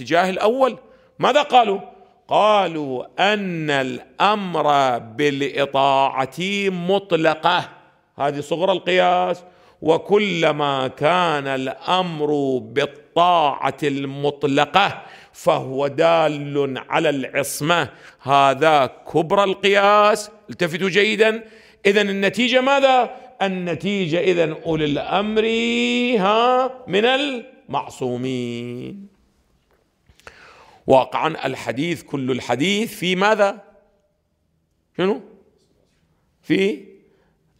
الاتجاه الاول ماذا قالوا؟ قالوا ان الامر بالاطاعه مطلقه هذه صغرى القياس وكلما كان الامر بالطاعه المطلقه فهو دال على العصمه هذا كبرى القياس التفتوا جيدا اذا النتيجه ماذا النتيجه اذا اولي الامر ها من المعصومين واقعا الحديث كل الحديث في ماذا شنو في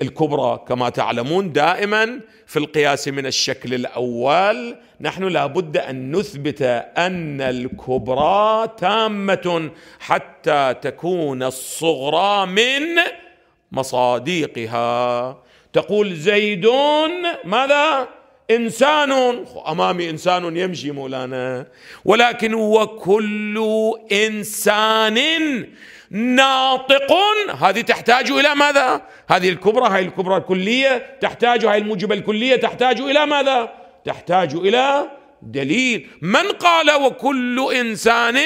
الكبرى كما تعلمون دائما في القياس من الشكل الاول نحن لابد ان نثبت ان الكبرى تامه حتى تكون الصغرى من مصادقها تقول زيدون ماذا انسان امامي انسان يمشي مولانا ولكن وكل انسان ناطق هذه تحتاج الى ماذا؟ هذه الكبرى هاي الكبرى الكليه تحتاج هاي الموجبه الكليه تحتاج الى ماذا؟ تحتاج الى دليل من قال وكل انسان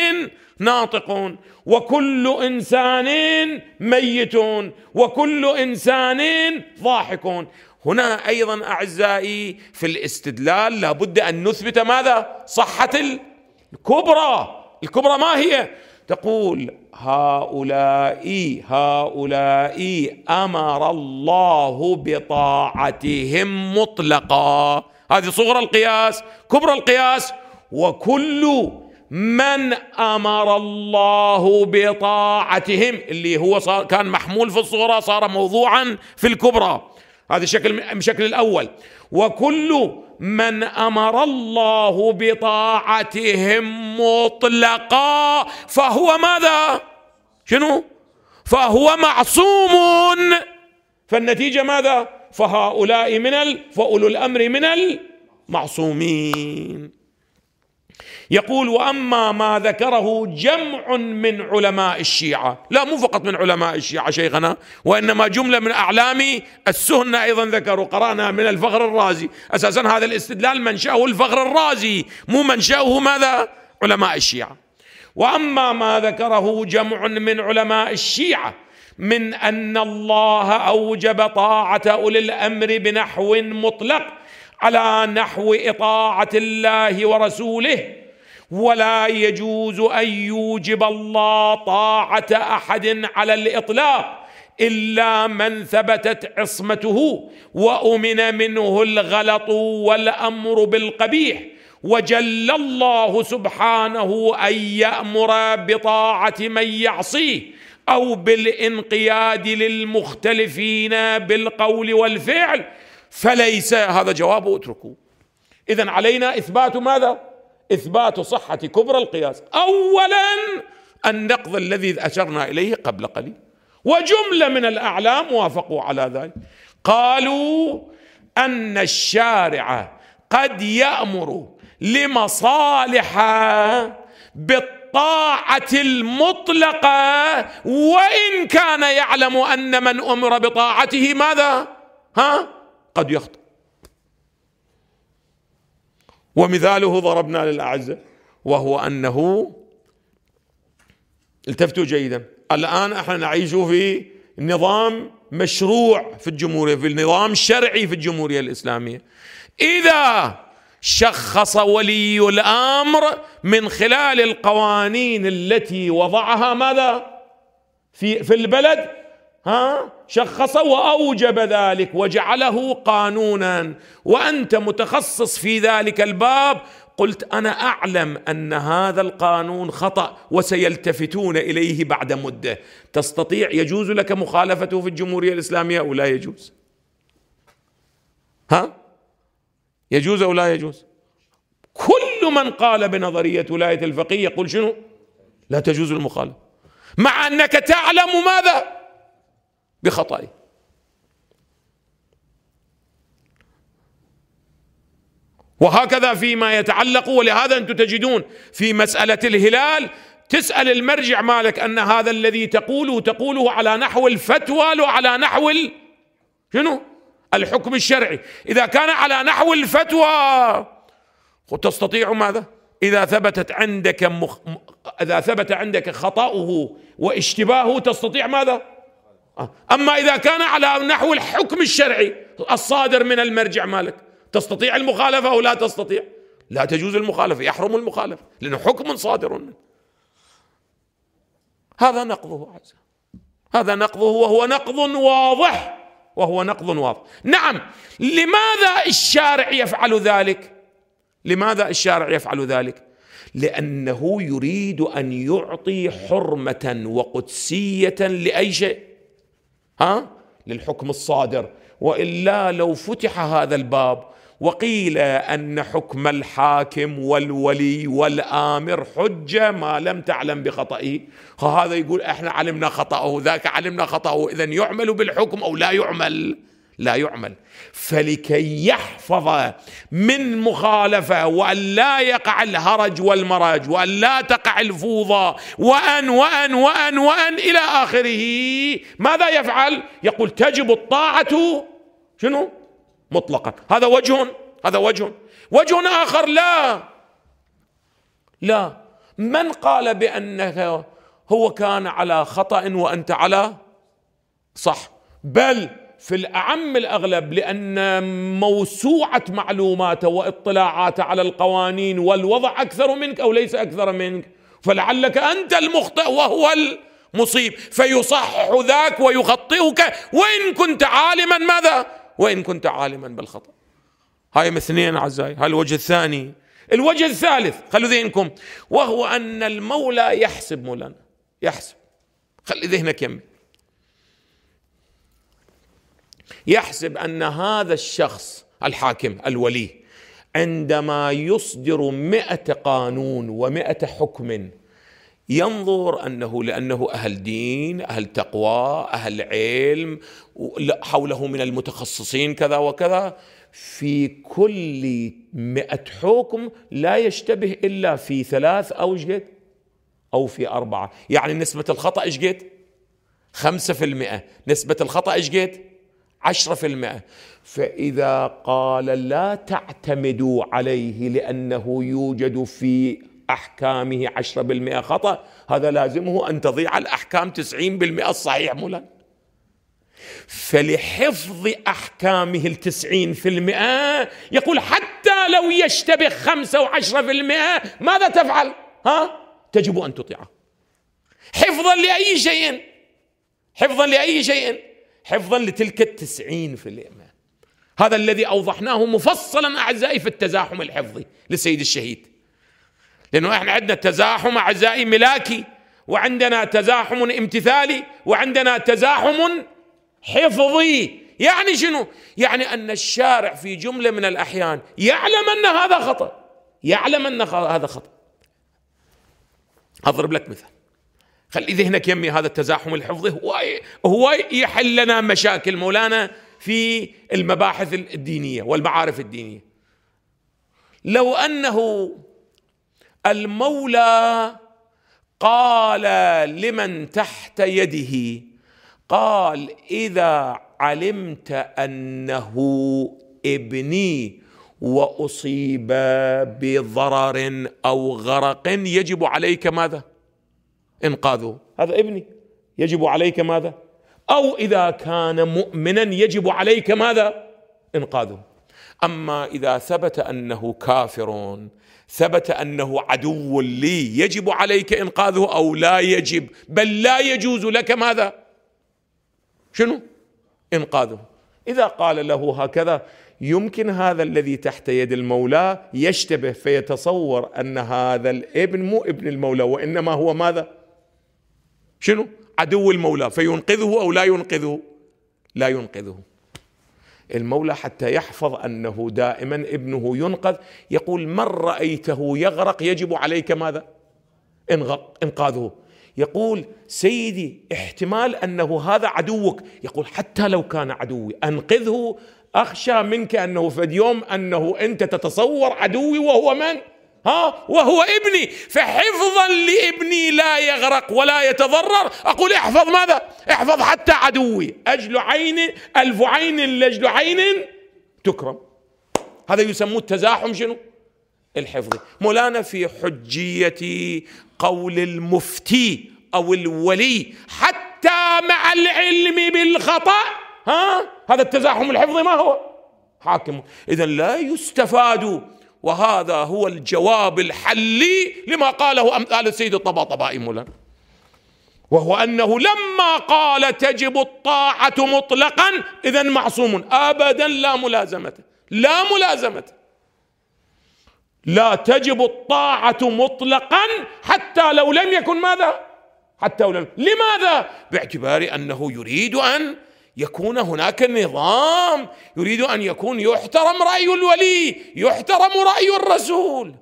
ناطق وكل انسان ميت وكل انسان ضاحك هنا ايضا اعزائي في الاستدلال لابد ان نثبت ماذا؟ صحه الكبرى، الكبرى ما هي؟ تقول هؤلاء هؤلاء امر الله بطاعتهم مطلقا، هذه صغرى القياس، كبرى القياس وكل من امر الله بطاعتهم اللي هو صار كان محمول في الصغرى صار موضوعا في الكبرى هذا الشكل الشكل الاول وكل من امر الله بطاعتهم مطلقا فهو ماذا شنو فهو معصوم فالنتيجه ماذا فهؤلاء من ال... فاولو الامر من المعصومين يقول واما ما ذكره جمع من علماء الشيعه، لا مو فقط من علماء الشيعه شيخنا، وانما جمله من اعلام السنه ايضا ذكروا، قرانا من الفخر الرازي، اساسا هذا الاستدلال منشاه الفخر الرازي، مو منشاه ماذا؟ علماء الشيعه. واما ما ذكره جمع من علماء الشيعه من ان الله اوجب طاعه اولي الامر بنحو مطلق على نحو اطاعه الله ورسوله ولا يجوز ان يوجب الله طاعه احد على الاطلاق الا من ثبتت عصمته وامن منه الغلط والامر بالقبيح وجل الله سبحانه ان يامر بطاعه من يعصيه او بالانقياد للمختلفين بالقول والفعل فليس هذا جواب اتركوه اذا علينا اثبات ماذا اثبات صحه كبرى القياس اولا النقض الذي اشرنا اليه قبل قليل وجمله من الاعلام وافقوا على ذلك قالوا ان الشارع قد يامر لمصالح بالطاعه المطلقه وان كان يعلم ان من امر بطاعته ماذا ها قد يخطئ ومثاله ضربنا للأعزة وهو أنه التفتوا جيدا الآن احنا نعيش في نظام مشروع في الجمهورية في النظام الشرعي في الجمهورية الإسلامية إذا شخص ولي الأمر من خلال القوانين التي وضعها ماذا في في البلد ها شخص واوجب ذلك وجعله قانونا وانت متخصص في ذلك الباب قلت انا اعلم ان هذا القانون خطا وسيلتفتون اليه بعد مده تستطيع يجوز لك مخالفته في الجمهوريه الاسلاميه او لا يجوز ها يجوز او لا يجوز كل من قال بنظريه ولايه الفقيه يقول شنو لا تجوز المخالفه مع انك تعلم ماذا بخطئه وهكذا فيما يتعلق ولهذا أنتم تجدون في مسألة الهلال تسأل المرجع مالك أن هذا الذي تقوله تقوله على نحو الفتوى لو على نحو ال... شنو الحكم الشرعي إذا كان على نحو الفتوى تستطيع ماذا إذا ثبتت عندك مخ... إذا ثبت عندك خطأه واشتباهه تستطيع ماذا أما إذا كان على نحو الحكم الشرعي الصادر من المرجع مالك تستطيع المخالفة أو لا تستطيع لا تجوز المخالفة يحرم المخالفة لأنه حكم صادر هذا نقضه عز هذا نقضه وهو نقض واضح وهو نقض واضح نعم لماذا الشارع يفعل ذلك لماذا الشارع يفعل ذلك لانه يريد ان يعطي حرمه وقدسيه لاي شيء ها للحكم الصادر والا لو فتح هذا الباب وقيل ان حكم الحاكم والولي والامر حجه ما لم تعلم بخطئه فهذا يقول احنا علمنا خطاه ذاك علمنا خطاه اذا يعمل بالحكم او لا يعمل لا يعمل فلكي يحفظ من مخالفة وأن لا يقع الهرج والمرج وأن لا تقع الفوضى وأن وأن وأن وأن إلى آخره ماذا يفعل يقول تجب الطاعة شنو مطلقا هذا وجه هذا وجه وجه آخر لا لا من قال بأنك هو كان على خطأ وأنت على صح بل في الأعم الأغلب لأن موسوعة معلوماته واطلاعاته على القوانين والوضع أكثر منك أو ليس أكثر منك فلعلك أنت المخطئ وهو المصيب فيصحح ذاك ويخطئك وإن كنت عالما ماذا وإن كنت عالما بالخطأ هاي اثنين أعزائي هاي الوجه الثاني الوجه الثالث خلوا ذهنكم وهو أن المولى يحسب مولانا يحسب خلي ذهنك يمي يحسب ان هذا الشخص الحاكم الولي عندما يصدر مئة قانون ومئة حكم ينظر انه لانه اهل دين، اهل تقوى، اهل علم، حوله من المتخصصين كذا وكذا، في كل مئة حكم لا يشتبه الا في ثلاث او شقد او في اربعه، يعني نسبة الخطأ ايش قد؟ 5% نسبة الخطأ ايش قد؟ عشرة في المئة فإذا قال لا تعتمدوا عليه لأنه يوجد في أحكامه عشرة بالمئة خطأ هذا لازمه أن تضيع الأحكام تسعين بالمئة الصحيح مولانا فلحفظ أحكامه التسعين في المئة يقول حتى لو يشتبه خمسة وعشرة في المئة ماذا تفعل ها تجب أن تطيعه حفظا لأي شيء حفظا لأي شيء حفظا لتلك التسعين في الإمام هذا الذي أوضحناه مفصلا أعزائي في التزاحم الحفظي للسيد الشهيد لأنه إحنا عندنا تزاحم أعزائي ملاكي وعندنا تزاحم امتثالي وعندنا تزاحم حفظي يعني شنو؟ يعني أن الشارع في جملة من الأحيان يعلم أن هذا خطأ يعلم أن هذا خطأ أضرب لك مثال خلي ذهنك يمي هذا التزاحم الحفظي هو هو يحل لنا مشاكل مولانا في المباحث الدينيه والمعارف الدينيه لو انه المولى قال لمن تحت يده قال اذا علمت انه ابني واصيب بضرر او غرق يجب عليك ماذا انقاذه هذا ابني يجب عليك ماذا او اذا كان مؤمنا يجب عليك ماذا انقاذه اما اذا ثبت انه كافر ثبت انه عدو لي يجب عليك انقاذه او لا يجب بل لا يجوز لك ماذا شنو انقاذه اذا قال له هكذا يمكن هذا الذي تحت يد المولى يشتبه فيتصور ان هذا الابن مو ابن المولى وانما هو ماذا شنو عدو المولى فينقذه أو لا ينقذه لا ينقذه المولى حتى يحفظ أنه دائما ابنه ينقذ يقول من رأيته يغرق يجب عليك ماذا إنقاذه يقول سيدي احتمال أنه هذا عدوك يقول حتى لو كان عدوي أنقذه أخشى منك أنه في يوم أنه أنت تتصور عدوي وهو من؟ ها وهو ابني فحفظا لابني لا يغرق ولا يتضرر اقول احفظ ماذا احفظ حتى عدوي اجل عين الف عين لاجل عين تكرم هذا يسموه التزاحم شنو الحفظي مولانا في حجيه قول المفتي او الولي حتى مع العلم بالخطا ها هذا التزاحم الحفظي ما هو حاكم اذا لا يستفاد وهذا هو الجواب الحلي لما قاله أمثال السيد الطباطبائي مولانا وهو أنه لما قال تجب الطاعة مطلقا إذا معصوم أبدا لا ملازمة لا ملازمة لا تجب الطاعة مطلقا حتى لو لم يكن ماذا حتى لو لم لماذا باعتبار أنه يريد أن يكون هناك نظام يريد ان يكون يحترم راي الولي يحترم راي الرسول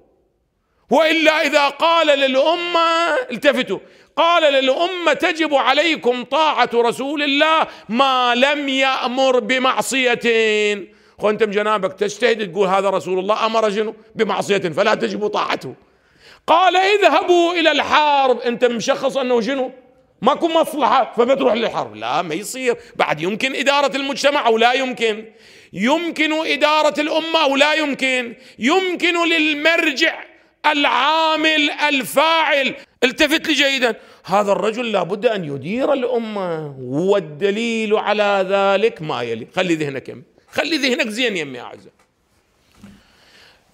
والا اذا قال للامه التفتوا قال للامه تجب عليكم طاعه رسول الله ما لم يامر بمعصيه وانت جنابك بجنابك تجتهد تقول هذا رسول الله امر جنو بمعصيه فلا تجب طاعته قال اذهبوا الى الحرب انت مشخص انه شنو ماكو مصلحة فما تروح للحرب لا ما يصير بعد يمكن إدارة المجتمع أو لا يمكن يمكن إدارة الأمة أو لا يمكن يمكن للمرجع العامل الفاعل التفت لي جيدا هذا الرجل لابد أن يدير الأمة والدليل على ذلك ما يلي خلي ذهنك يم خلي ذهنك زين يمي أعزائي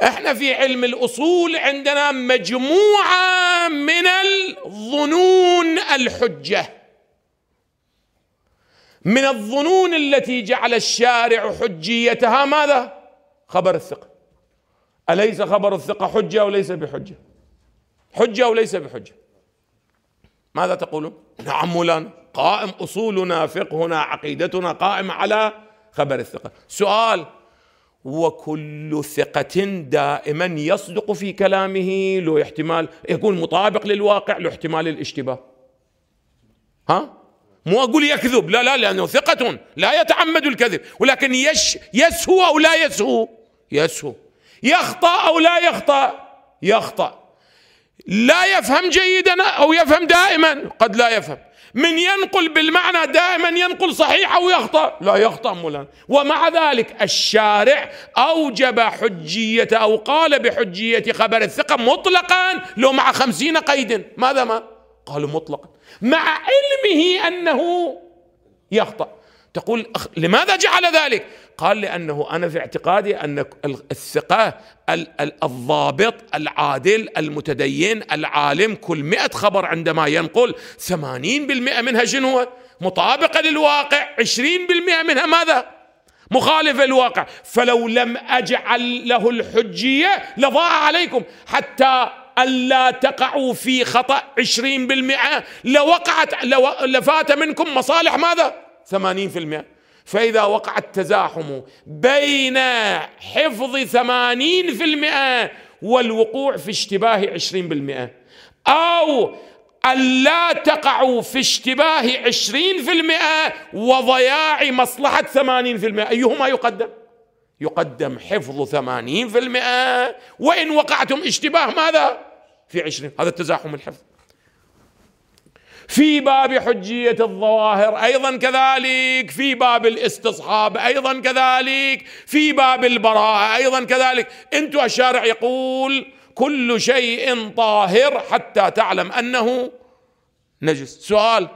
احنا في علم الاصول عندنا مجموعه من الظنون الحجه من الظنون التي جعل الشارع حجيتها ماذا خبر الثقه اليس خبر الثقه حجه وليس بحجه حجه وليس بحجه ماذا تقولون نعم مولانا قائم اصولنا فقهنا عقيدتنا قائم على خبر الثقه سؤال وكل ثقة دائما يصدق في كلامه له احتمال يكون مطابق للواقع له احتمال الاشتباه ها مو أقول يكذب لا لا لأنه ثقة لا يتعمد الكذب ولكن يش يسهو أو لا يسهو يسهو يخطأ أو لا يخطأ يخطأ لا يفهم جيدا أو يفهم دائما قد لا يفهم من ينقل بالمعنى دائما ينقل صحيح أو يخطأ لا يخطأ مولانا ومع ذلك الشارع أوجب حجية أو قال بحجية خبر الثقة مطلقا لو مع خمسين قيد ماذا ما قالوا مطلقا مع علمه أنه يخطأ تقول لماذا جعل ذلك قال لأنه أنا في اعتقادي أن الثقة الضابط العادل المتدين العالم كل مئة خبر عندما ينقل ثمانين بالمئة منها شنو مطابقة للواقع عشرين بالمئة منها ماذا مخالف الواقع فلو لم أجعل له الحجية لضاع عليكم حتى ألا تقعوا في خطأ عشرين بالمئة لوقعت لو لفات منكم مصالح ماذا ثمانين في المئة فإذا وقع التزاحم بين حفظ ثمانين في المئة والوقوع في اشتباه عشرين بالمئة أو ألا تقعوا في اشتباه عشرين في المئة وضياع مصلحة ثمانين في المئة أيهما يقدم؟ يقدم حفظ ثمانين في المئة وإن وقعتم اشتباه ماذا؟ في عشرين هذا التزاحم الحفظ في باب حجيه الظواهر ايضا كذلك في باب الاستصحاب ايضا كذلك في باب البراءه ايضا كذلك انتم الشارع يقول كل شيء طاهر حتى تعلم انه نجس سؤال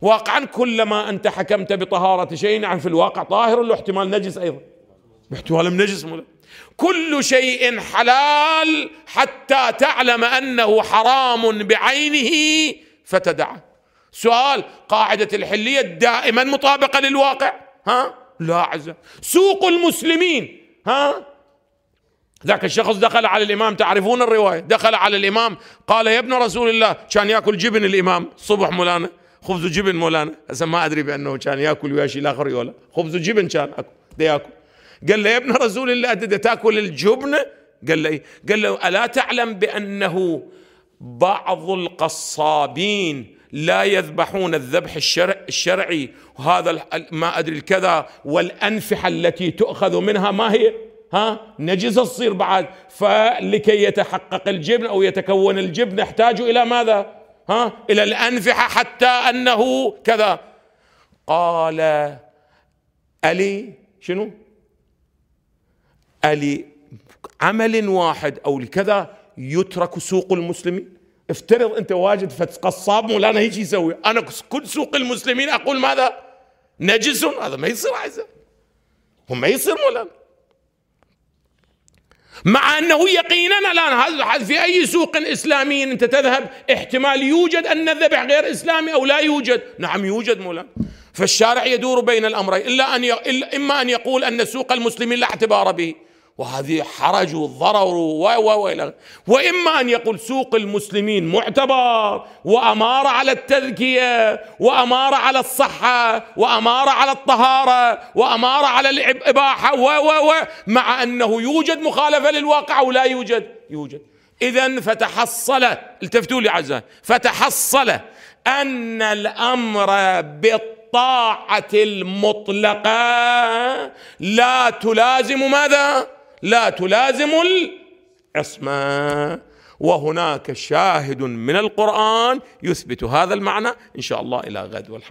واقعا كلما انت حكمت بطهاره شيء نعم في الواقع طاهر له احتمال نجس ايضا احتمال نجس مولا. كل شيء حلال حتى تعلم انه حرام بعينه فتدعه سؤال قاعدة الحلية دائما مطابقة للواقع ها لا عزة سوق المسلمين ها ذاك الشخص دخل على الإمام تعرفون الرواية دخل على الإمام قال يا ابن رسول الله كان يأكل جبن الإمام الصبح مولانا خبز وجبن مولانا هسه ما أدري بأنه كان يأكل ويا شيء آخر ولا خبز وجبن كان أكل دي يأكل قال له يا ابن رسول الله أنت تاكل الجبن قال له إيه؟ قال له ألا تعلم بأنه بعض القصابين لا يذبحون الذبح الشرع الشرعي وهذا ما ادري الكذا والانفحه التي تؤخذ منها ما هي؟ ها نجسه تصير بعد فلكي يتحقق الجبن او يتكون الجبن نحتاج الى ماذا؟ ها الى الانفحه حتى انه كذا قال الي شنو؟ الي عمل واحد او لكذا يترك سوق المسلمين افترض انت واجد قصاب مولانا هيك يسوي انا كل سوق المسلمين اقول ماذا نجس هذا ما يصير عزة هم ما يصير مولانا مع انه يقينا الان في اي سوق اسلامي انت تذهب احتمال يوجد ان الذبح غير اسلامي او لا يوجد نعم يوجد مولانا فالشارع يدور بين الامرين الا ان ي... إلا اما ان يقول ان سوق المسلمين لا اعتبار به وهذه حرج والضرر و و و واما ان يقول سوق المسلمين معتبر واماره على التذكيه واماره على الصحه واماره على الطهاره واماره على الاباحه و و و مع انه يوجد مخالفه للواقع او لا يوجد يوجد اذا فتحصل التفتوا لي اعزائي فتحصل ان الامر بالطهاره الطاعه المطلقه لا تلازم ماذا لا تلازم العصمه وهناك شاهد من القران يثبت هذا المعنى ان شاء الله الى غد والحمد